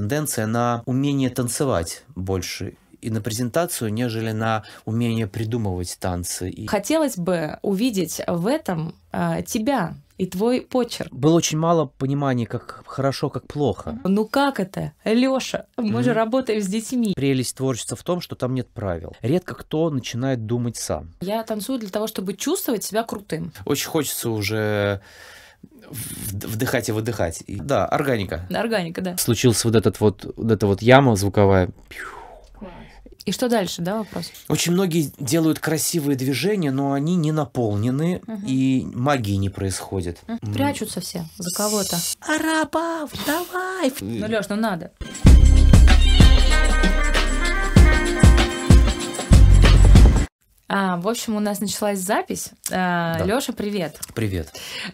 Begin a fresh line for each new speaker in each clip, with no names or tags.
тенденция на умение танцевать больше и на презентацию, нежели на умение придумывать танцы.
Хотелось бы увидеть в этом э, тебя
и твой почерк. Было очень мало понимания, как хорошо, как плохо. Ну как это, Лёша? Мы же работаем с детьми. Прелесть творчества в том, что там нет правил. Редко кто начинает думать сам.
Я танцую для того, чтобы чувствовать себя крутым.
Очень хочется уже вдыхать и выдыхать. И, да, органика. Да, органика, да. Случился вот этот вот, вот эта вот яма звуковая.
И что дальше, да, вопрос?
Очень многие делают красивые движения, но они не наполнены, угу. и магии не происходит.
Прячутся все за кого-то. Арабов, давай! Ну, Лёш, ну надо. А, в общем, у нас началась запись. А, да. Лёша, привет. Привет.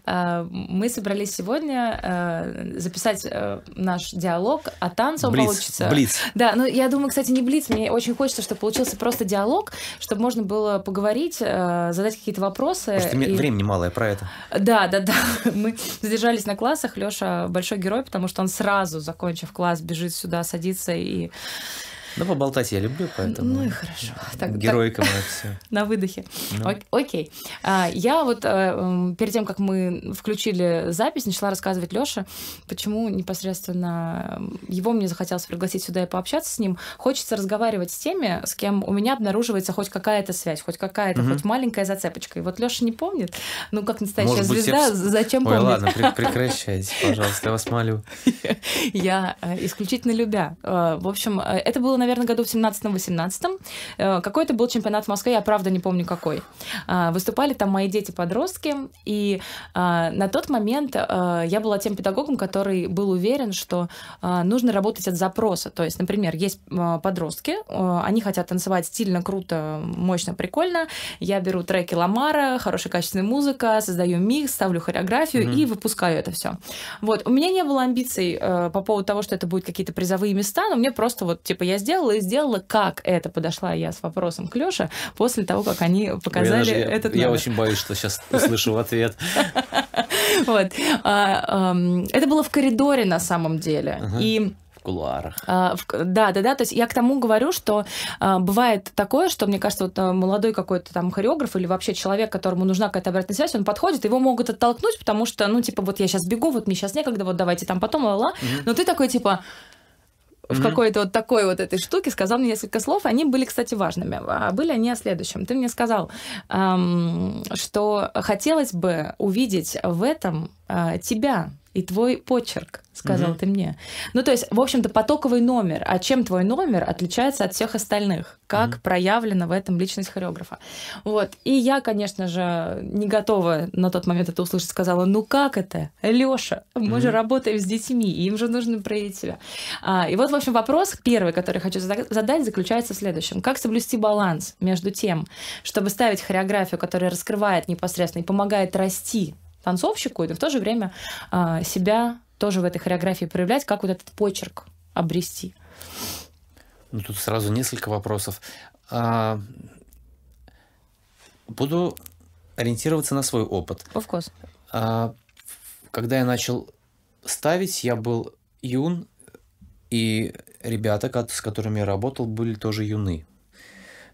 А, мы собрались сегодня а, записать а, наш диалог, о а танце. блиц, получится. Блиц. Да, ну я думаю, кстати, не блиц. Мне очень хочется, чтобы получился просто диалог, чтобы можно было поговорить, а, задать какие-то вопросы. Просто и... времени
мало, я про это.
Да, да, да. Мы задержались на классах. Лёша большой герой, потому что он сразу, закончив класс, бежит сюда, садится и
ну поболтать я люблю, поэтому. Ну и хорошо. Так, Героика так... моя все. На выдохе. Ну. Ок-
окей. А, я вот а, перед тем, как мы включили запись, начала рассказывать Лёше, почему непосредственно его мне захотелось пригласить сюда и пообщаться с ним. Хочется разговаривать с теми, с кем у меня обнаруживается хоть какая-то связь, хоть какая-то, угу. хоть маленькая зацепочка. И вот Лёша не помнит, ну как настоящая Может звезда, быть, я... зачем Ой, помнить? ладно, прекращайте, пожалуйста,
я вас молю.
Я э, исключительно любя. Э, в общем, это было, наверное, наверное, году в 17-18. Э, Какой-то был чемпионат в Москве, я правда не помню какой. А, выступали там мои дети-подростки, и а, на тот момент а, я была тем педагогом, который был уверен, что нужно работать от запроса. То есть, например, есть подростки, они хотят танцевать стильно, круто, мощно, прикольно. Я беру треки Ламара, хорошая качественная музыка, создаю микс, ставлю хореографию mm-hmm. и выпускаю это все. Вот. У меня не было амбиций э, по поводу того, что это будут какие-то призовые места, но мне просто вот, типа, я сделала сделала и сделала, как это подошла я с вопросом к Лёше после того, как они показали я даже, этот Я, я очень
боюсь, что сейчас услышу в ответ.
Вот. А, это было в коридоре на самом деле. И кулуарах. А, да, да, да. То есть я к тому говорю, что а, бывает такое, что, мне кажется, вот а, молодой какой-то там хореограф или вообще человек, которому нужна какая-то обратная связь, он подходит, его могут оттолкнуть, потому что, ну, типа, вот я сейчас бегу, вот мне сейчас некогда, вот давайте там потом, ла-ла. Угу. Но ты такой, типа, в какой-то вот такой вот этой штуке, сказал мне несколько слов. Они были, кстати, важными. А были они о следующем. Ты мне сказал, что хотелось бы увидеть в этом а, тебя, и твой почерк, сказал угу. ты мне. Ну, то есть, в общем-то, потоковый номер. А чем твой номер отличается от всех остальных? Как угу. проявлена в этом личность хореографа? Вот. И я, конечно же, не готова на тот момент это услышать, сказала, ну как это, Лёша, мы угу. же работаем с детьми, им же нужно проявить себя. А, и вот, в общем, вопрос первый, который хочу задать, заключается в следующем. Как соблюсти баланс между тем, чтобы ставить хореографию, которая раскрывает непосредственно и помогает расти танцовщику, и в то же время а, себя тоже в этой хореографии проявлять, как вот этот почерк обрести.
Ну, тут сразу несколько вопросов. А, буду ориентироваться на свой опыт. Of а, когда я начал ставить, я был юн, и ребята, с которыми я работал, были тоже юны.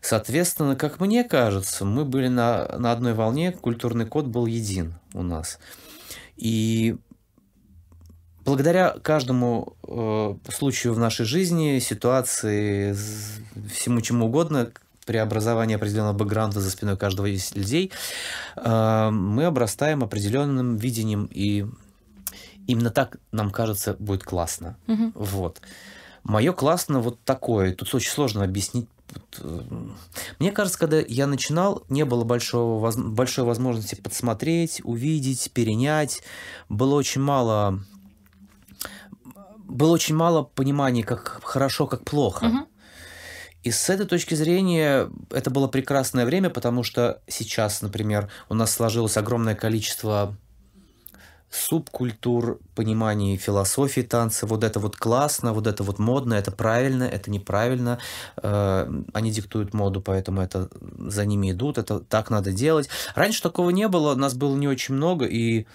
Соответственно, как мне кажется, мы были на, на одной волне, культурный код был един у нас. И благодаря каждому э, случаю в нашей жизни, ситуации, всему чему угодно, преобразование определенного бэкграунда за спиной каждого из людей, э, мы обрастаем определенным видением, и именно так, нам кажется, будет классно. Угу. Вот. Мое классно вот такое. Тут очень сложно объяснить Э, мне кажется, когда я начинал, не было большого, большой возможности подсмотреть, увидеть, перенять. Было очень мало было очень мало понимания, как хорошо, как плохо. Угу. И с этой точки зрения это было прекрасное время, потому что сейчас, например, у нас сложилось огромное количество субкультур, понимание философии танца. Вот это вот классно, вот это вот модно, это правильно, это неправильно. Э, они диктуют моду, поэтому это за ними идут, это так надо делать. Раньше такого не было, нас было не очень много, и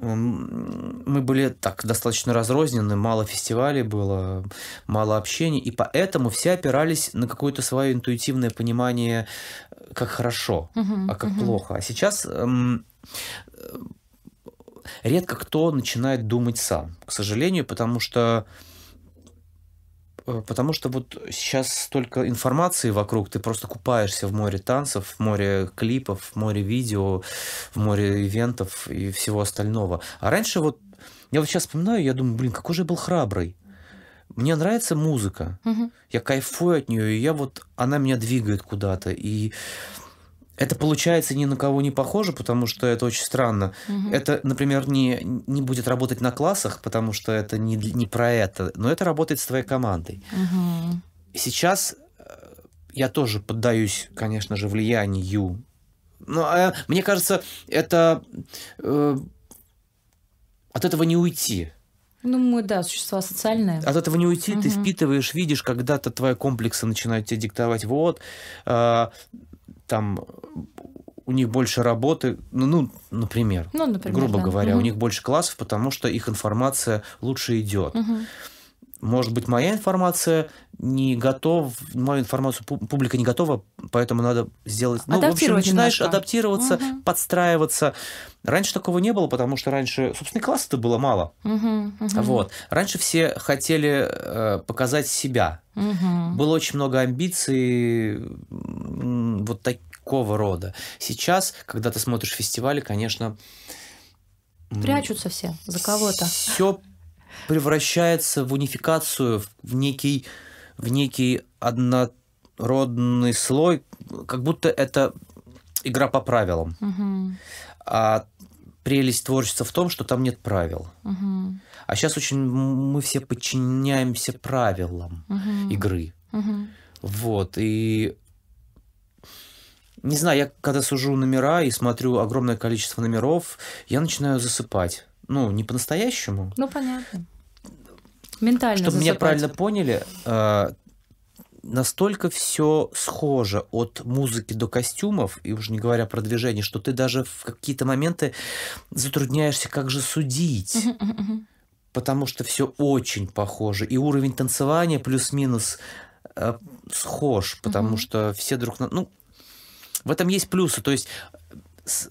эм, мы были так достаточно разрознены, мало фестивалей было, мало общений, и поэтому все опирались на какое-то свое интуитивное понимание, э, как хорошо,
uh-huh, а как uh-huh. плохо.
А сейчас эм, редко кто начинает думать сам, к сожалению, потому что э, потому что вот сейчас столько информации вокруг, ты просто купаешься в море танцев, в море клипов, в море видео, в море ивентов и всего остального. А раньше вот, я вот сейчас вспоминаю, я думаю, блин, какой же я был храбрый. Мне нравится музыка, угу. я кайфую от нее, и я вот, она меня двигает куда-то, и это получается ни на кого не похоже, потому что это очень странно. Угу. Это, например, не, не будет работать на классах, потому что это не, не про это, но это работает с твоей командой.
Угу.
Сейчас э, я тоже поддаюсь, конечно же, влиянию. Но ну, э, а мне кажется, это э, от этого не уйти.
Ну, мы, да, существа социальные.
От этого не уйти, угу. ты впитываешь, видишь, когда-то твои комплексы начинают тебе диктовать. Вот, э, там у них больше работы, ну, ну например, ну, например грубо да. говоря, угу. у них больше классов, потому что их информация лучше идет. Угу может быть, моя информация не готова, мою информацию публика не готова, поэтому надо сделать... Ну, в общем, начинаешь немножко. адаптироваться, угу. подстраиваться. Раньше такого не было, потому что раньше, собственно, класса то было мало.
Угу, угу. Вот.
Раньше все хотели э, показать себя.
Угу.
Было очень много амбиций вот такого рода. Сейчас, когда ты смотришь фестивали, конечно...
Прячутся все за кого-то.
Все превращается в унификацию, в некий, в некий однородный слой, как будто это игра по правилам. Угу. А прелесть творчества в том, что там нет правил. Угу. А сейчас очень мы все подчиняемся правилам угу. игры. Угу. Вот, и не знаю, я когда сужу номера и смотрю огромное количество номеров, я начинаю засыпать ну, не по-настоящему.
Ну, понятно. Ментально Чтобы засыпать. меня правильно
поняли, э, настолько все схоже от музыки до костюмов, и уже не говоря про движение, что ты даже в какие-то моменты затрудняешься, как же судить. Потому что все очень похоже. И уровень танцевания плюс-минус э, схож, потому uh-huh. что все друг на... Ну, в этом есть плюсы. То есть э,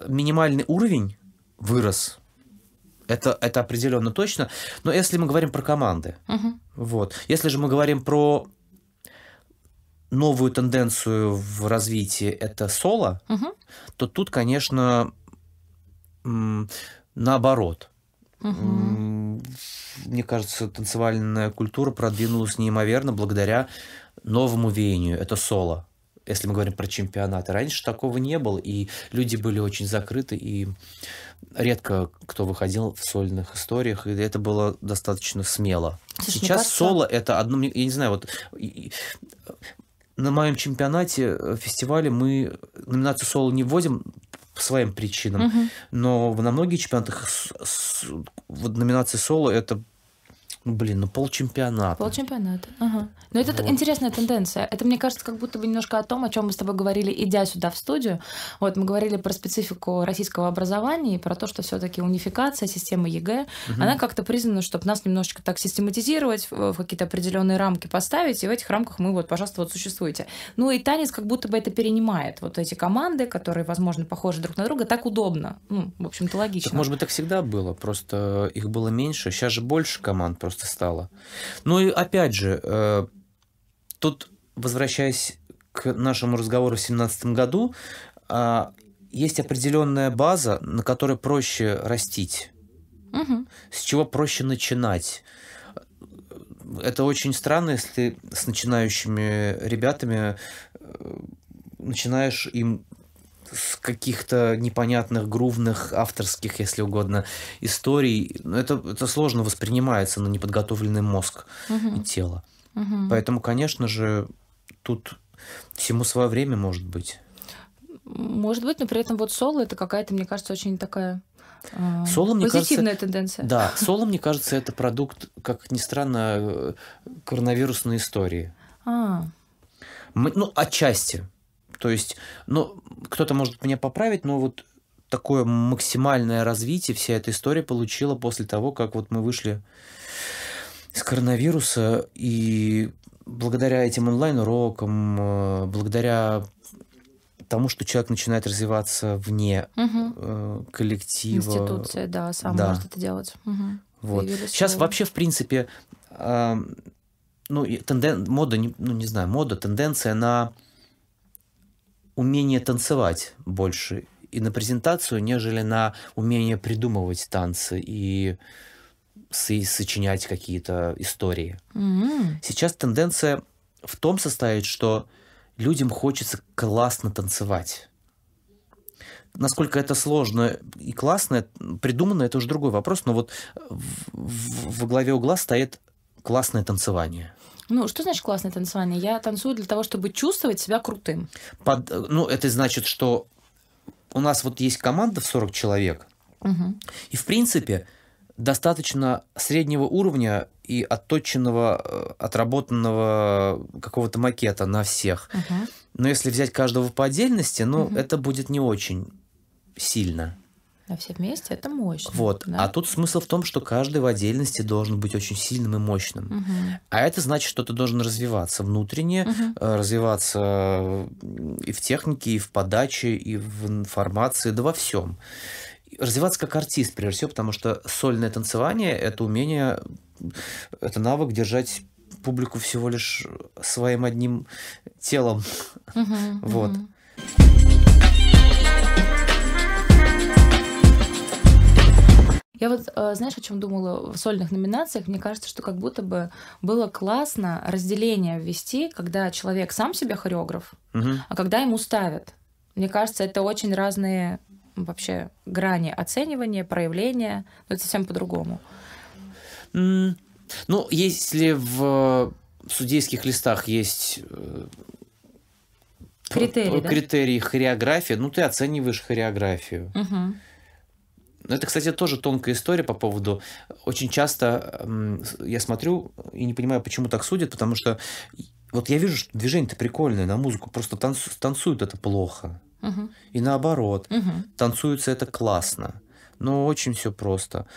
минимальный уровень вырос это, это определенно точно. Но если мы говорим про команды, угу. вот. Если же мы говорим про новую тенденцию в развитии это соло, угу. то тут, конечно, наоборот.
Угу.
Мне кажется, танцевальная культура продвинулась неимоверно благодаря новому веянию. Это соло. Если мы говорим про чемпионаты. Раньше такого не было, и люди были очень закрыты, и редко кто выходил в сольных историях, и это было достаточно смело. Слушай, Сейчас кажется... соло это одно, я не знаю, вот на моем чемпионате, э, фестивале мы номинацию соло не вводим по своим причинам, угу. но на многих чемпионатах с, с, вот номинации соло это ну, блин, ну полчемпионата.
Полчемпионата, ага. Но ну, это вот. интересная тенденция. Это, мне кажется, как будто бы немножко о том, о чем мы с тобой говорили, идя сюда в студию. Вот мы говорили про специфику российского образования и про то, что все-таки унификация системы ЕГЭ, угу. она как-то признана, чтобы нас немножечко так систематизировать, э, в какие-то определенные рамки поставить, и в этих рамках мы вот, пожалуйста, вот существуете. Ну и танец как будто бы это перенимает. Вот эти команды, которые, возможно, похожи друг на друга, так удобно. Ну, в общем-то, логично.
Так, может быть, так всегда было, просто их было меньше. Сейчас же больше команд просто просто стало. Ну и опять же, э, тут, возвращаясь к нашему разговору в 2017 году, а, есть определенная база, на которой проще растить, угу. с чего проще начинать. Это очень странно, если ты с начинающими ребятами э, начинаешь им с каких-то непонятных грувных авторских, если угодно, историй. Ну, это, это сложно воспринимается на неподготовленный мозг угу. и тело.
Угу. Поэтому,
конечно же, тут всему свое время может быть.
Может быть, но при этом вот соло это какая-то, мне кажется, очень такая а, Соло, мне Позитивная кажется, тенденция. Да,
соло, мне кажется, это продукт, как ни странно, э, коронавирусной истории. А. Мы, ну, отчасти. То есть, ну, кто-то может меня поправить, но вот такое максимальное развитие вся эта история получила после того, как вот мы вышли из коронавируса, и благодаря этим онлайн-урокам, э, благодаря тому, что человек начинает развиваться вне угу. коллектива. Институция, да, сам да. может это делать. Угу. Вот. Сейчас новые. вообще, в принципе, э, ну, тенден... мода, ну, не знаю, мода, тенденция на умение танцевать больше и на презентацию, нежели на умение придумывать танцы и сочинять какие-то истории.
Mm-hmm.
Сейчас тенденция в том состоит, что людям хочется классно танцевать. Насколько это сложно и классно, придумано, это уже другой вопрос, но вот в, в, во главе угла стоит классное танцевание.
Ну, что значит классное танцевание? Я танцую для того, чтобы чувствовать себя крутым.
Под, ну, это значит, что у нас вот есть команда в 40 человек, угу. и, в принципе, достаточно среднего уровня и отточенного, э, отработанного какого-то макета на всех. Угу. Но если взять каждого по отдельности, ну, угу. это будет не очень сильно.
А все вместе это мощно. Вот.
А да? А тут смысл в том, что каждый в отдельности должен быть очень сильным и мощным. Угу. А это значит, что ты должен развиваться внутренне, угу. развиваться и в технике, и в подаче, и в информации, да во всем. Развиваться как артист, прежде всего, потому что сольное танцевание – это умение, это навык держать публику всего лишь своим одним телом.
Угу, вот.
Угу.
Я вот, э, знаешь, о чем думала в сольных номинациях? Мне кажется, что как будто бы было классно разделение ввести, когда человек сам себя хореограф, угу. а когда ему ставят. Мне кажется, это очень разные вообще грани оценивания, проявления. Но это совсем по-другому. Mm.
Ну, если в судейских листах есть э, критерии, да? критерии хореографии, ну ты оцениваешь хореографию. Угу. Но это, кстати, тоже тонкая история по поводу... Очень часто я смотрю и не понимаю, почему так судят, потому что вот я вижу, что движение-то прикольное на музыку, просто танцу, танцуют это плохо. Угу. И наоборот, угу. танцуется это классно. Но очень все просто.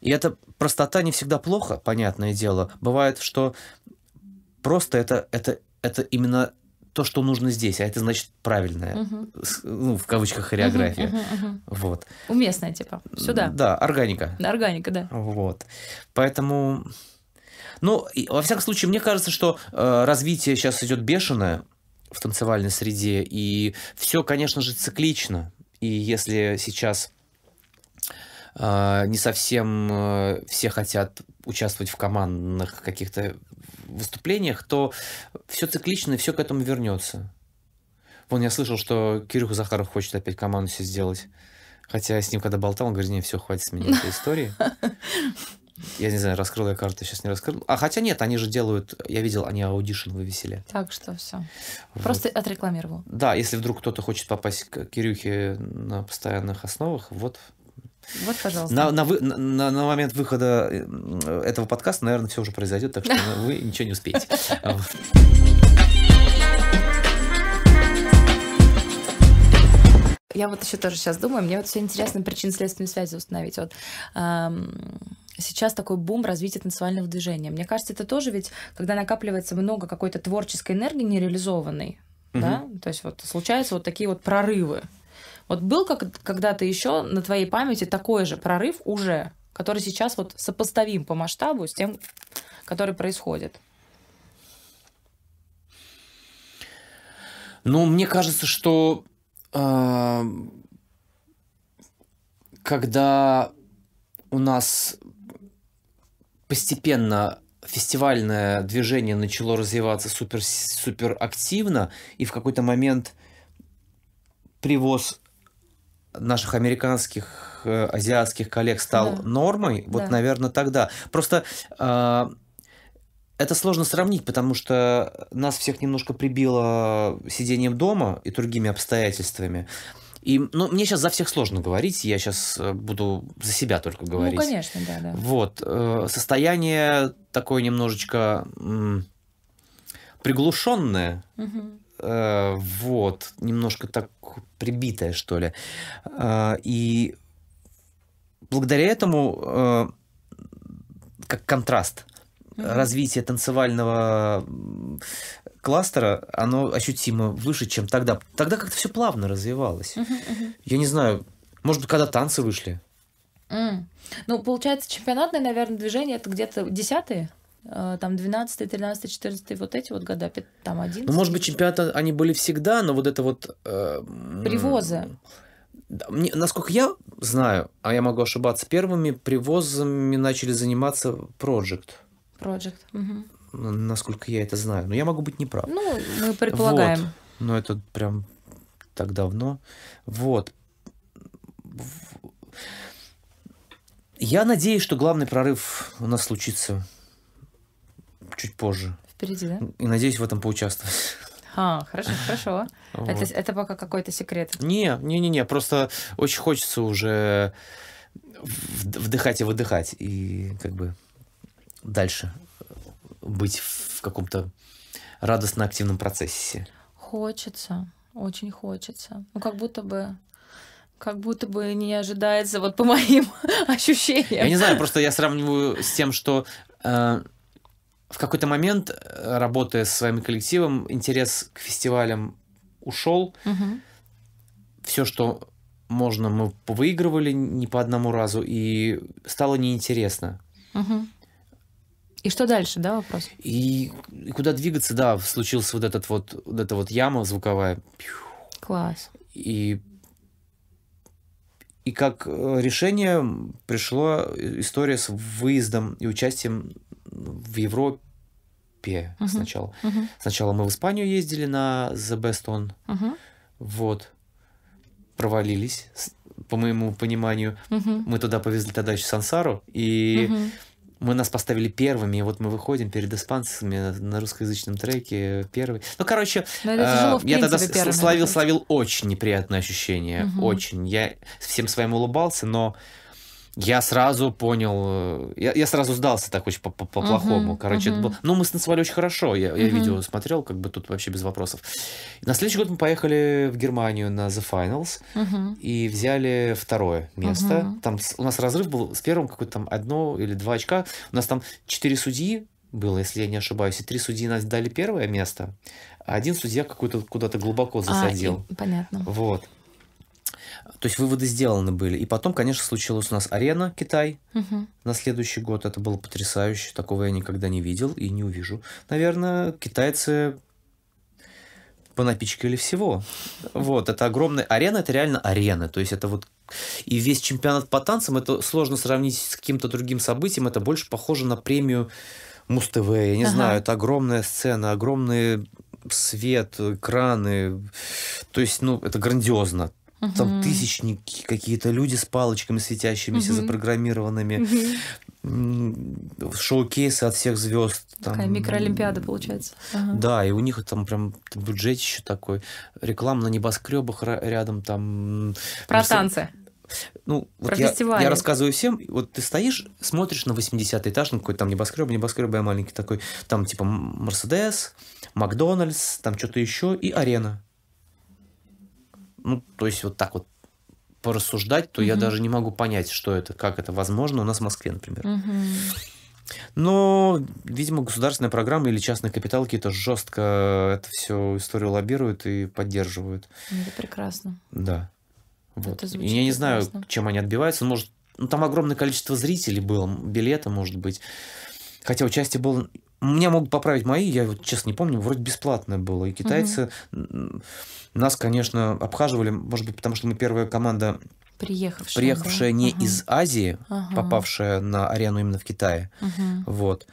И эта простота не всегда плохо, понятное дело. Бывает, что просто это, это, это именно то, что нужно здесь, а это значит правильная, угу. ну, в кавычках, хореография. Угу, угу, угу. Вот.
Уместная, типа, сюда.
Да, органика. Да, Органика, да. Вот. Поэтому... Ну, и, во всяком случае, мне кажется, что э, развитие сейчас идет бешеное в танцевальной среде, и все, конечно же, циклично. И если сейчас э, не совсем э, все хотят участвовать в командных каких-то выступлениях, то все циклично, все к этому вернется. Вон я слышал, что Кирюха Захаров хочет опять команду себе сделать. Хотя я с ним когда болтал, он говорит, не, все, хватит с меня этой истории. Я не знаю, раскрыл я карты, сейчас не раскрыл. А хотя нет, они же делают, я видел, они аудишн вывесили.
Так что все. Вот. Просто отрекламировал.
Да, если вдруг кто-то хочет попасть к Кирюхе на постоянных основах, вот вот, пожалуйста. На, на, вы, на, на момент выхода э, этого подкаста, наверное, все уже произойдет, так что вы ничего не успеете.
Я вот еще тоже сейчас думаю, мне вот все интересно причин следственной связи установить. Вот эм, сейчас такой бум развития танцевального движения. Мне кажется, это тоже ведь, когда накапливается много какой-то творческой энергии нереализованной, угу. да, то есть вот случаются вот такие вот прорывы. Вот был как, когда-то еще на твоей памяти такой же прорыв уже, который сейчас вот сопоставим по масштабу с тем, который происходит?
Ну, мне кажется, что э, когда у нас постепенно фестивальное движение начало развиваться супер, супер активно, и в какой-то момент привоз наших американских, э, азиатских коллег стал да. нормой, вот, да. наверное, тогда. Просто э, это сложно сравнить, потому что нас всех немножко прибило сидением дома и другими обстоятельствами. И, ну, мне сейчас за всех сложно говорить, я сейчас э, буду за себя только ну, говорить. Ну, конечно, да, да. Вот, э, состояние такое немножечко м, приглушенное. Угу э, вот, немножко так прибитая, что ли. Э, и благодаря этому, э, как контраст, mm-hmm. развитие танцевального кластера, оно ощутимо выше, чем тогда. Тогда как-то все плавно развивалось. Uh-huh, uh-huh. Я не знаю, может, когда танцы вышли.
Mm. Ну, получается, чемпионатное, наверное, движение это где-то десятые? Э, там 12, 13, 14, вот эти вот года, там один. Ну,
может быть, чемпионаты они были всегда, но вот это вот... Э, Привозы. Мне, насколько я знаю, а я могу ошибаться, первыми привозами начали заниматься Project.
Project. Угу.
Насколько я это знаю. Но я могу быть неправ. Ну, мы предполагаем. Вот. Но это прям так давно. Вот. Я надеюсь, что главный прорыв у нас случится чуть позже. Впереди, да? И надеюсь в этом поучаствовать.
А, хорошо, хорошо. Вот. Это, это пока какой-то секрет.
Не, не, не, не, просто очень хочется уже вдыхать и выдыхать и как бы дальше быть в каком-то радостно активном процессе.
Хочется, очень хочется. Ну как будто бы как будто бы не ожидается, вот по моим ощущениям. Я не знаю,
просто я сравниваю с тем, что э, в какой-то момент, э, работая со своим коллективом, интерес к фестивалям ушел. Угу. Все, что можно, мы выигрывали не по одному разу, и стало неинтересно.
Угу. И что дальше, да, вопрос? И,
куда двигаться, да, случился вот этот вот, вот эта вот яма звуковая. Класс. И и как э, решение пришло э, история с выездом и участием в Европе uh-huh. сначала. Uh-huh. Сначала мы в Испанию ездили на The Best On. Uh-huh. Вот. Провалились, по моему пониманию. Uh-huh. Мы туда повезли тогда еще Сансару, и uh-huh. мы нас поставили первыми. И вот мы выходим перед испанцами на русскоязычном треке первый. Ну, короче, это тяжело, э, я тогда первыми, словил, словил очень неприятное ощущение. Uh-huh. Очень. Я всем своим улыбался, но я сразу понял, э, я, я сразу сдался так очень по-плохому. -по -по uh-huh, Короче, uh-huh. Был, ну, мы станцевали очень хорошо, я, uh-huh. я видео смотрел, как бы тут вообще без вопросов. На следующий год мы поехали в Германию на The Finals uh-huh. и взяли второе место. Uh-huh. Там у нас разрыв был с первым какой-то там одно или два очка. У нас там четыре судьи было, если я не ошибаюсь, и три судьи нас дали первое место, а один судья какой-то куда-то глубоко засадил. А, и, понятно. Вот. То есть выводы сделаны были. И потом, конечно, случилась у нас арена Китай угу. на следующий год. Это было потрясающе. Такого я никогда не видел и не увижу. Наверное, китайцы понапичкали всего. Вот, это огромная арена, это реально арена. То есть это вот и весь чемпионат по танцам, это сложно сравнить с каким-то другим событием, это больше похоже на премию Муз-ТВ, я не ага. знаю, это огромная сцена, огромный свет, экраны, то есть, ну, это грандиозно. Угу. Там тысячники какие-то люди с палочками светящимися, угу. запрограммированными. Угу. Шоу-кейсы от всех звезд. Там... Такая микроолимпиада
получается. Ага.
Да, и у них там прям бюджет еще такой. Реклама на небоскребах рядом там. Про
танцы. Ну, вот я, я рассказываю
всем, вот ты стоишь, смотришь на 80 этаж, на какой-то там небоскреб, небоскреб я маленький такой, там типа Мерседес, Макдональдс, там что-то еще и арена. Ну, то есть вот так вот порассуждать, то угу. я даже не могу понять, что это, как это возможно у нас в Москве, например. Угу. Но, видимо, государственная программа или частный капитал какие-то жестко это все историю лоббируют и поддерживают. Ну, это
прекрасно.
Да. Вот. Это и я не знаю, чем они отбиваются. Может, ну, там огромное количество зрителей было, билета, может быть. Хотя участие было мне могут поправить мои, я вот честно не помню, вроде бесплатное было. И китайцы угу. нас, конечно, обхаживали, может быть, потому что мы первая команда
приехавшая, приехавшая да? не ага. из
Азии, ага. попавшая на арену именно в Китае. Ага. Вот.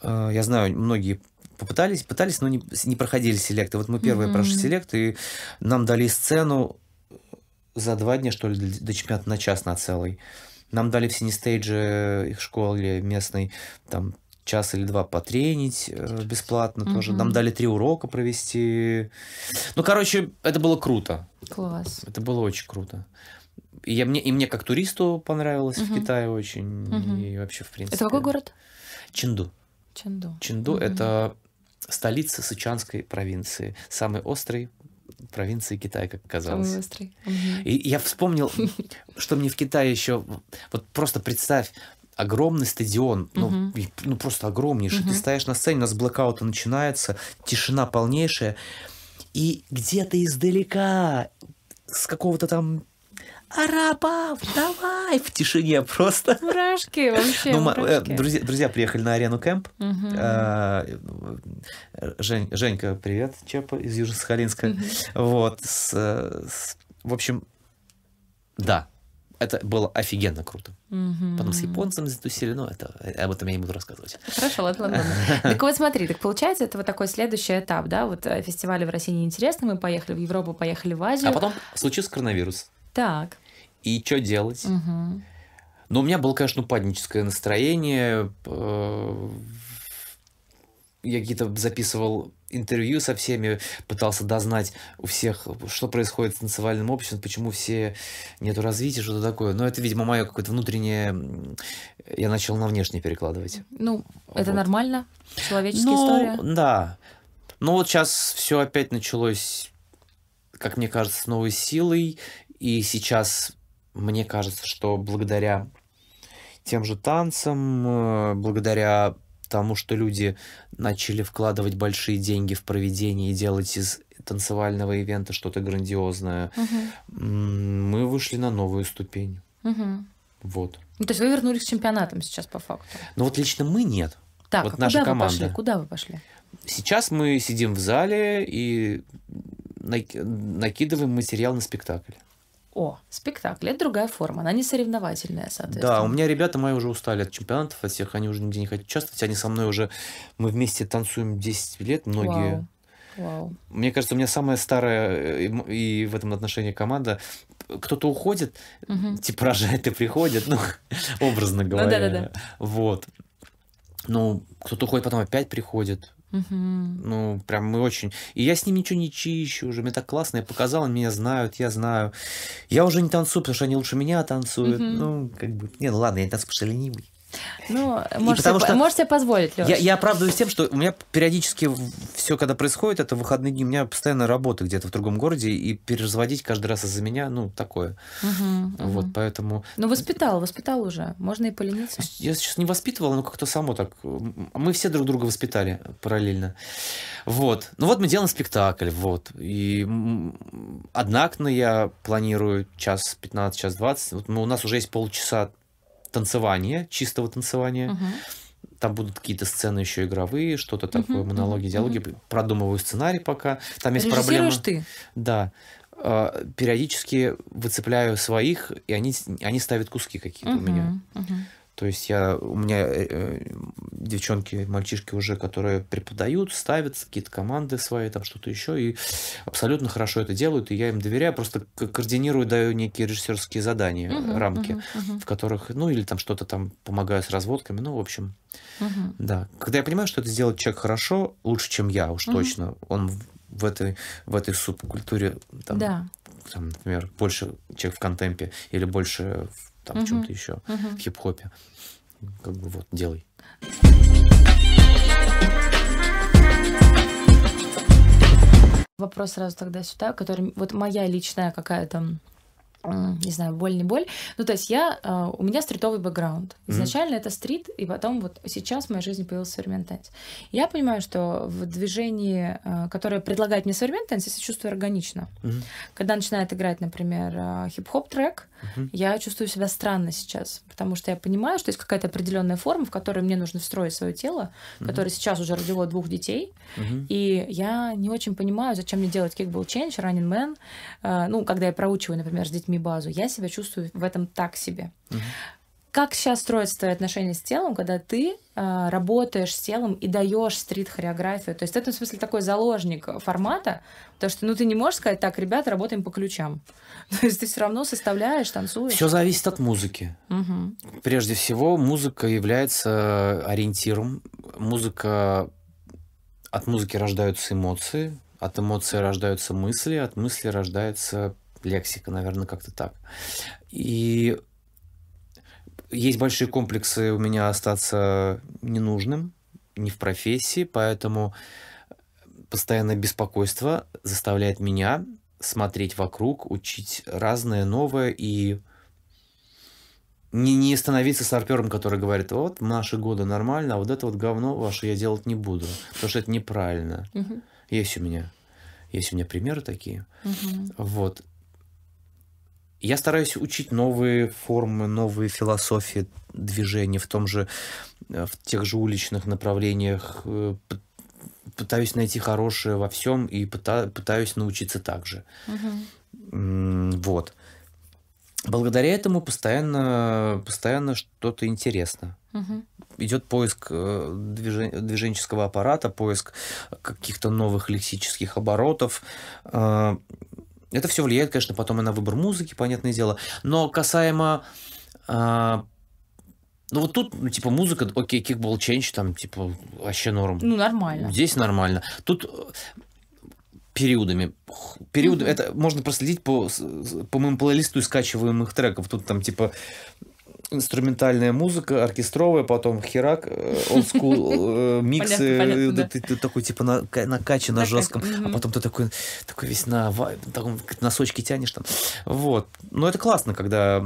Э, я знаю, многие попытались, пытались, но не, не проходили селекты. Вот мы первые mm прошли селект, и нам дали сцену за два дня, что ли, до чемпионата на час на целый. Нам дали в синестейдже их школе местной, там, час или два потренить э, бесплатно угу. тоже. Нам дали три урока провести. Ну, короче, это было круто. Класс. Это было очень круто. И, я, мне, и мне как туристу понравилось угу. в Китае очень. Угу. И вообще, в принципе. Это какой город? Чинду.
Чинду. Чинду угу. это
столица Сычанской провинции. Самый острый провинции Китая, как оказалось. Самый острый. Угу. И я вспомнил, что мне в Китае еще... Вот просто представь, огромный стадион, ну, угу. ну просто огромнейший. Угу. Ты стоишь на сцене, у нас блокауты начинается, тишина полнейшая, и где-то издалека с какого-то там
Арабов, давай! В
тишине просто.
Мурашки вообще, ну, э, мурашки. Друзья,
друзья приехали на арену кэмп. Угу. А, Жень, Женька, привет, Чепа из Южно-Сахалинска. Угу. Вот, с, э, с, в общем, да, это было офигенно круто. Угу. Потом с японцем затусили, но ну, это, э, об этом я не буду рассказывать.
Хорошо, ладно, ладно. Так вот смотри, так получается, это вот такой следующий этап, да, вот э, фестивали в России неинтересны, мы поехали в Европу, поехали в Азию. А потом
случился коронавирус. Так. И что делать? Угу. Ну, но у меня было, конечно, упадническое настроение. Э, я какие-то записывал интервью со всеми, пытался дознать у всех, что происходит с танцевальным обществом, почему все нету развития, что-то такое. Но это, видимо, мое какое-то внутреннее... Я начал на внешнее перекладывать.
Ну, вот. это нормально? Человеческая ну,
история? да. Ну, вот сейчас все опять началось, как мне кажется, с новой силой. И сейчас мне кажется, что благодаря тем же танцам, э, благодаря потому что люди начали вкладывать большие деньги в проведение и делать из танцевального ивента что-то грандиозное.
Угу.
Мы вышли на новую ступень. Угу. Вот.
Ну, то есть вы вернулись к чемпионатам сейчас по факту?
Ну вот лично мы нет.
Так, вот а наша куда команда. Вы пошли? Куда вы пошли?
Сейчас мы сидим в зале и накидываем материал на спектакль
о, спектакль. Это другая форма, она не соревновательная, соответственно. Да, у
меня ребята мои уже устали от чемпионатов, от всех, они уже нигде не хотят участвовать, они со мной уже, мы вместе танцуем 10 лет, многие... Вау. Вау. Мне кажется, у меня самая старая э, и, в этом отношении команда. Кто-то уходит, угу. типа рожает и приходит, ну, образно ну говоря. Ну, да, да, да. Вот. Ну, кто-то уходит, потом опять приходит. Угу. Ну, прям мы очень... И я с ним ничего не чищу уже, мне так классно, я показал, они меня знают, я знаю. Я уже не танцую, потому что они лучше меня танцуют. Угу. Ну, как бы... Не, ну ладно, я не танцую, потому что я ленивый.
Ну, можете, потому что можете позволить, Леш. Я, я
оправдываюсь тем, что у меня периодически все, когда происходит, это выходные дни, у меня постоянно работа где-то в другом городе, и переразводить каждый раз из-за меня, ну, такое.
Угу,
вот, угу. поэтому...
Ну, воспитал, воспитал уже. Можно и полениться.
Я сейчас не воспитывал, но как-то само так. Э, мы все друг друга воспитали параллельно. Вот. Ну, вот мы делаем спектакль, вот. И однакно ну, я планирую час 15, час 20. Вот, ну, у нас уже есть полчаса танцевание, чистого танцевания. Угу. Там будут какие-то сцены еще игровые, что-то такое, угу, монологи, угу, диалоги. Угу. Продумываю сценарий пока. Там есть проблема. ты? Да. А, периодически выцепляю своих, и они, они ставят куски какие-то угу, у меня. Угу. То есть я, у меня э, э девчонки, мальчишки уже, которые преподают, ставят какие-то команды свои, там что-то еще, и абсолютно хорошо это делают, и я им доверяю, просто координирую, даю некие режиссерские задания, угу, рамки, угу, угу. в которых, ну или там что-то там помогаю с разводками, ну в общем, угу. да. Когда я понимаю, что это сделает человек хорошо, лучше, чем я, уж угу. точно, он в этой, в этой субкультуре, там, да. там, например, больше человек в контемпе или больше в там uh-huh. чем-то еще, uh-huh. в хип-хопе. Как бы вот, делай.
Вопрос сразу тогда сюда, который вот моя личная какая-то не знаю, боль, не боль. Ну, то есть я, э, у меня стритовый бэкграунд. Изначально mm-hmm. это стрит, и потом вот сейчас в моей жизни появился современный танец. Я понимаю, что в движении, э, которое предлагает мне современный танец, я себя чувствую органично. Mm-hmm. Когда начинает играть, например, э, хип-хоп трек, угу. я чувствую себя странно сейчас, потому что я понимаю, что есть какая-то определенная форма, в которой мне нужно встроить свое тело, угу. которое сейчас уже родило двух детей, угу. и я не очень понимаю, зачем мне делать кикбол ченч, раннин мен, ну, когда я проучиваю, например, с детьми базу, я себя чувствую в этом так себе. Угу. Как сейчас строятся твои отношения с телом, когда ты э, работаешь с телом и даешь стрит-хореографию? То есть в этом смысле такой заложник формата, потому что ну, ты не можешь сказать, так, ребята, работаем по ключам. То есть ты все равно составляешь, танцуешь. Все
зависит от музыки.
Угу.
Прежде всего, музыка является э, ориентиром. Музыка от музыки рождаются эмоции, от эмоций рождаются мысли, от мысли рождается лексика, наверное, как-то так. И есть большие комплексы у меня остаться ненужным, не в профессии, поэтому постоянное беспокойство заставляет меня смотреть вокруг, учить разное новое и не, не становиться сарпером, который говорит, вот наши годы нормально, а вот это вот говно ваше я делать не буду, потому что это неправильно. Угу. Есть у меня. Есть у меня примеры такие. Угу. Вот. Я стараюсь учить новые формы, новые философии движения в том же, э, в тех же уличных направлениях. Э, пытаюсь найти хорошее во всем и пытаюсь научиться также. Угу. Вот. Благодаря этому постоянно, постоянно что-то интересно. Угу. Идет поиск э, движен... движенческого аппарата, поиск каких-то новых лексических оборотов. Это все влияет, конечно, потом и на выбор музыки, понятное дело. Но касаемо... Э, ну вот тут, ну, типа, музыка, окей, кикбол ченч, там, типа, вообще норм. Ну,
нормально. Здесь
нормально. Тут э, периодами. Периоды, mm-hmm. это можно проследить по, по моему плейлисту скачиваемых треков. Тут там, типа, инструментальная музыка, оркестровая, потом херак, э, э, олдскул, миксы, э, ты такой типа на на каче на жестком, а потом ты такой такой весь на носочки тянешь там. Вот. Но это классно, когда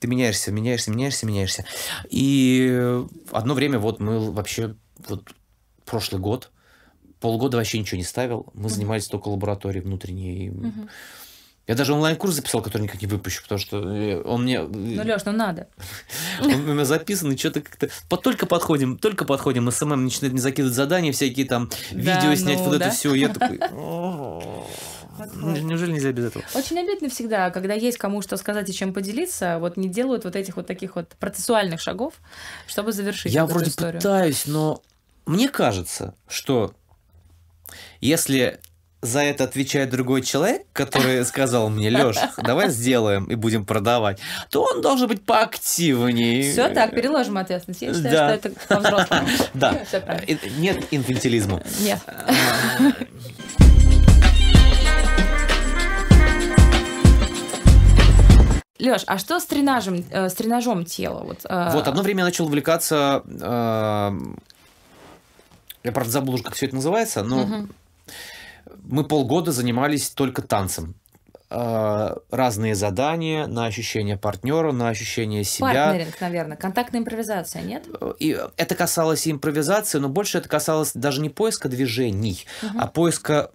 ты меняешься, меняешься, меняешься, меняешься. И одно время вот мы вообще вот прошлый год полгода вообще ничего не ставил. Мы занимались только лабораторией внутренней. Я даже онлайн-курс записал, который никак не выпущу, потому что э, он мне... Э, ну,
Леш, ну надо.
Он у меня записан, и что-то как-то... Только подходим, только подходим, СММ начинает мне закидывать задания всякие, там, видео снять, ну вот это все. Я такой... Неужели нельзя без этого?
Очень обидно всегда, когда есть кому что сказать и чем поделиться, вот не делают вот этих вот таких вот процессуальных шагов, чтобы завершить Я вроде пытаюсь,
но мне кажется, что если за это отвечает другой человек, который сказал мне, Леш, давай сделаем и будем продавать, то он должен быть поактивнее. Все так,
переложим ответственность. Я считаю, да. что это
по-взрослому. Да. Нет инфантилизма.
Нет. Леш, а что с тренажем, э, с тренажом тела? Вот, э, вот одно
время я начал увлекаться. Э, я правда забыл уже, как все это называется, но угу. Мы полгода занимались только танцем. А, разные задания на ощущение партнера, на ощущение себя. Партнеринг,
наверное, контактная импровизация, нет?
Э, и это касалось импровизации, но больше это касалось даже не поиска движений, угу. а поиска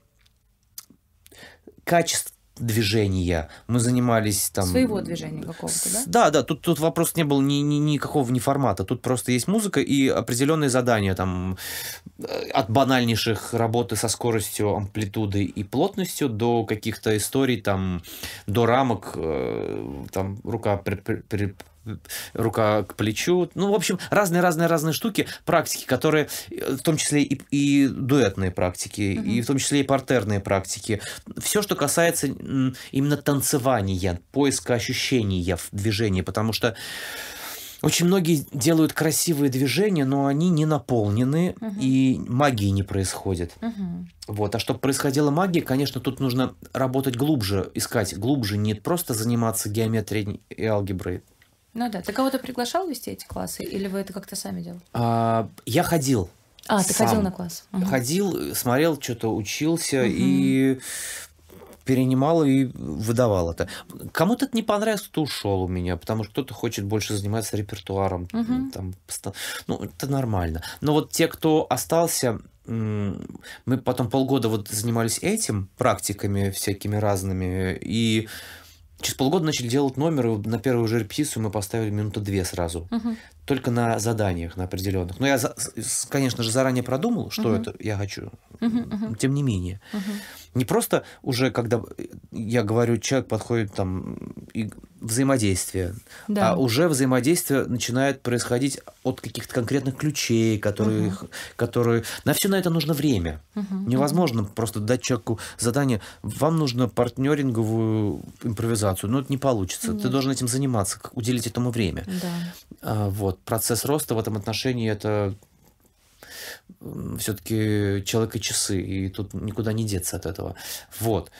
качества движения. Мы занимались там... Своего
движения какого-то, да? Да,
да, тут, тут вопрос не был ни, ни, никакого ни формата. Тут просто есть музыка и определенные задания. Там Э, от банальнейших работы со скоростью, амплитудой и плотностью до каких-то историй, там, до рамок, э, там, рука при, при, при, рука к плечу. Ну, в общем, разные-разные-разные штуки, практики, которые э, в том числе и, и дуэтные практики, mm-hmm. и в том числе и партерные практики. Все, что касается именно танцевания, поиска ощущений в движении, потому что... Э, очень многие делают красивые движения, но они не наполнены угу. и магии не происходит. Угу. Вот. А чтобы происходила магия, конечно, тут нужно работать глубже, искать глубже, не просто заниматься геометрией и алгеброй.
Ну да. Ты кого-то приглашал вести эти классы, или вы это как-то сами делали?
А, я ходил.
А, ты сам. ходил на класс? Угу.
Ходил, смотрел, что-то учился угу. и перенимал и выдавал это. Кому-то это не понравилось, кто ушел у меня, потому что кто-то хочет больше заниматься репертуаром. Угу. Там, ну, это нормально. Но вот те, кто остался, мы потом полгода вот занимались этим, практиками всякими разными, и Через полгода начали делать номер, на первую же репетицию мы поставили минуту две сразу. Угу только на заданиях, на определенных. Но я, конечно же, заранее продумал, что угу. это я хочу. Угу, угу. Тем не менее. Угу. Не просто уже, когда я говорю, человек подходит там и взаимодействие, да. а уже взаимодействие начинает происходить от каких-то конкретных ключей, которые, угу. которые... На все на это нужно время. Угу, Невозможно угу. просто дать человеку задание, вам нужно партнеринговую импровизацию, но это не получится. Нет. Ты должен этим заниматься, уделить этому время. Да. А, вот вот процесс роста в этом отношении это все-таки человек и часы, и тут никуда не деться от этого. Вот.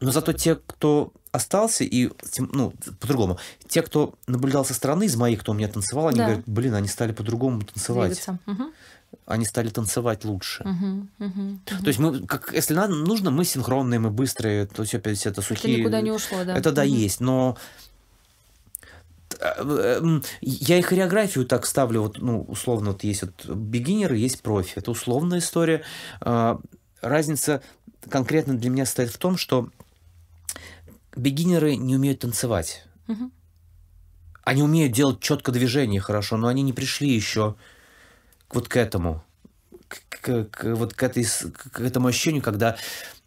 Но зато те, кто остался, и, ну, по-другому, те, кто наблюдал со стороны, из моих, кто у меня танцевал, они да. говорят, блин, они стали по-другому танцевать. Они стали танцевать лучше.
Угу, угу, угу. То есть
мы, как, если нам нужно, мы синхронные, мы быстрые, то есть опять это сухие. Это никуда не ушло, да. Это да угу. есть, но Эм, я и хореографию так ставлю, вот, ну, условно, вот есть вот бигинеры, есть профи. Это условная история. Э, разница конкретно для меня стоит в том, что бигинеры не умеют танцевать. Угу. Они умеют делать четко движение хорошо, но они не пришли еще вот к этому, к, к, к, вот к, этой, к этому ощущению, когда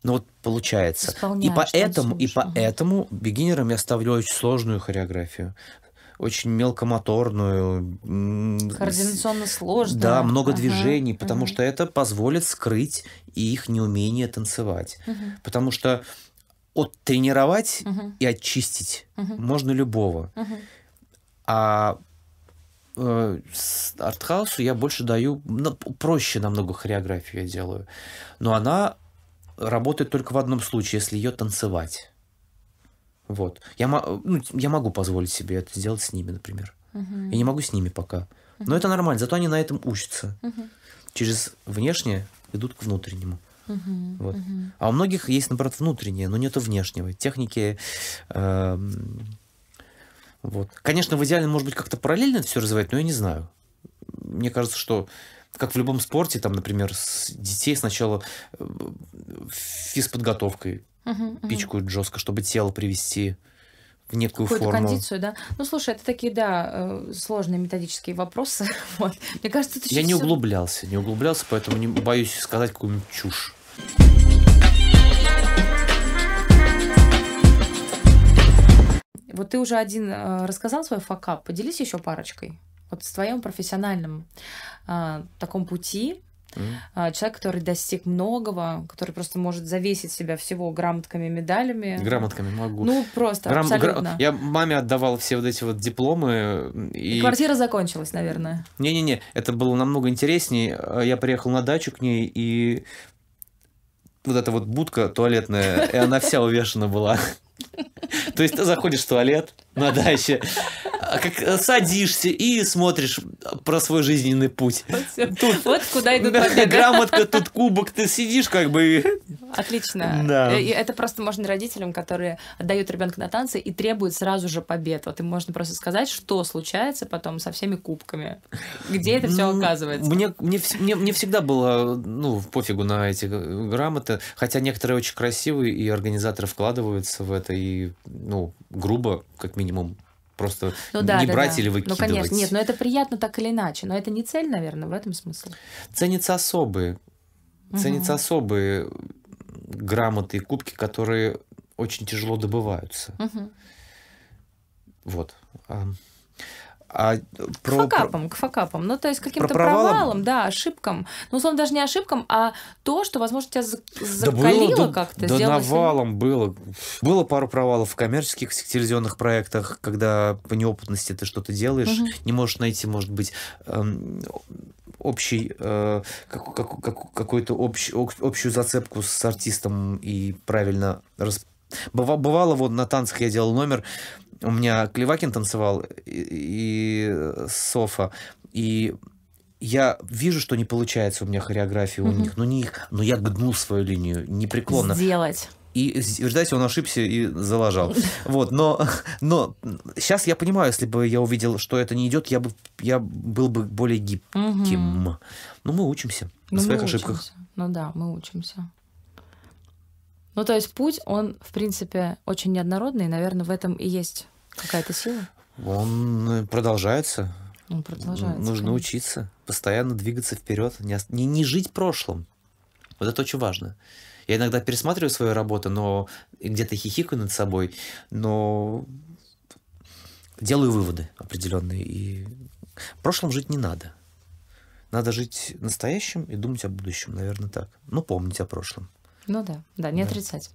ну вот получается. и поэтому, и поэтому бигинерам я ставлю очень сложную хореографию очень мелкомоторную. Координационно
сложную. Да, много ага. движений, потому ага.
что это позволит скрыть их неумение танцевать. Ага. Потому что оттренировать ага. и очистить ага. можно любого. Ага. А э, с артхаусу я больше даю, ну, проще намного хореографию я делаю, но она работает только в одном случае, если ее танцевать. Вот. Я, э, ну, я могу позволить себе это сделать с ними, например. Угу. Я не могу с ними пока. Угу. Но это нормально, зато они на этом учатся. Угу. Через внешнее идут к внутреннему. Угу, вот. угу. А у многих есть, наоборот, внутреннее, но нету внешнего. Техники. Эм, вот. Конечно, в идеале, может быть, как-то параллельно это все развивать, но я не знаю. Мне кажется, что как в любом спорте, там, например, с детей сначала э, физподготовкой угу, пичкают угу. жестко, чтобы тело привести в некую Какую-то форму. кондицию,
да? Ну, слушай, это такие, да, э, сложные методические вопросы. Вот. Мне кажется, это Я не все...
углублялся, не углублялся, поэтому не боюсь сказать какую-нибудь чушь.
Вот ты уже один э, рассказал свой факап, поделись еще парочкой. Вот в твоем профессиональном э, таком пути Mm. Человек, который достиг многого, который просто может завесить себя всего грамотками, медалями.
Грамотками могу. Ну, просто, Грам... абсолютно. Гра... Я маме отдавал все вот эти вот дипломы. И... и квартира
закончилась, наверное.
Не-не-не, это было намного интереснее. А, я приехал на дачу к ней, и вот эта вот будка туалетная, и она вся увешана была то есть ты заходишь в туалет на даче, а как, э, садишься и смотришь про свой жизненный путь. Вот,
тут, вот куда идут победы. Грамотка,
тут кубок, ты сидишь как бы...
Отлично. Да. Э, и это просто можно родителям, которые отдают ребенка на танцы и требуют сразу же побед. Вот им можно просто сказать, что случается потом со всеми кубками. Где это все ну, оказывается.
Мне, мне, мне, мне всегда было ну, пофигу на эти э, грамоты, хотя некоторые очень красивые, и организаторы вкладываются в это это и, ну, грубо, как минимум, просто ну, да, не да, брать да. или выкидывать. Ну, конечно, нет, но
это приятно так или иначе, но это не цель, наверное, в этом смысле.
Ценятся особые, угу. ценятся особые грамоты и кубки, которые очень тяжело добываются. Угу. Вот. А про, к факапам,
про... к факапам. Ну, то есть каким-то провалом, провалам, да, ошибкам. Ну, условно, даже не ошибкам, а то, что, возможно, тебя закалило да было, как-то. Да, да навалом
себе... было. Было пару провалов в коммерческих телевизионных проектах, когда по неопытности ты что-то делаешь, угу. не можешь найти, может быть, эм, общий, э, как, как, как, какую-то общ, общую зацепку с артистом и правильно расп... Бывало, вот на танцах я делал номер, у меня Клевакин танцевал и, и э, Софа, и я вижу, что не получается у меня хореография mm-hmm. у них, но, не, но я гнул свою линию непреклонно. Сделать и ждать, он ошибся и заложал. Вот, но, но сейчас я понимаю, если бы я увидел, что это не идет, я бы я был бы более гибким. Угу. Ну, но мы учимся но на ну, своих ошибках. Учимся.
Ну да, мы учимся. Ну, то есть путь, он, в принципе, очень неоднородный, и, наверное, в этом и есть Какая-то сила?
Он э, продолжается.
Он продолжается. Нужно конечно.
учиться, постоянно двигаться вперед, не, не, не жить прошлым. Вот это очень важно. Я иногда пересматриваю свою работу, но где-то хихикаю над собой, но делаю выводы определенные. И прошлым жить не надо. Надо жить настоящим и думать о будущем, наверное, так. Ну, помнить о
прошлом. Ну да, да, не да. отрицать.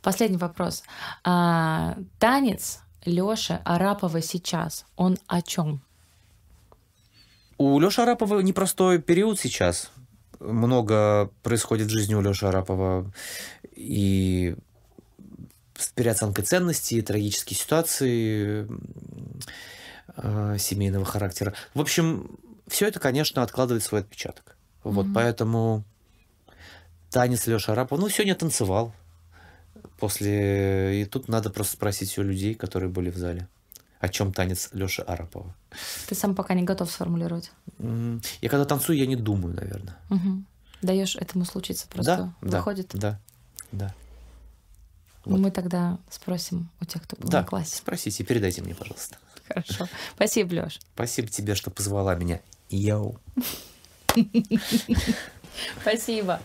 Последний вопрос. А, танец Лёши Арапова сейчас? Он о чем?
У Лёши Арапова непростой период сейчас. Много происходит в жизни у Лёши Арапова. И с переоценкой ценностей, трагические ситуации э, семейного характера. В общем, все это, конечно, откладывает свой отпечаток. Вот, mm-hmm. поэтому танец Леша Арапова. Ну, сегодня танцевал. После... И тут надо просто спросить у людей, которые были в зале, о чем танец Леши Арапова.
Ты сам пока не готов сформулировать.
Я когда танцую, я не думаю, наверное.
Угу. Даешь этому случиться просто. Да, выходит.
Да, да.
Вот. Мы тогда спросим у тех, кто был да, на
классе. Спросите и передайте мне, пожалуйста.
Хорошо. Спасибо, Леш.
Спасибо тебе, что позвала меня. Йоу.
Спасибо.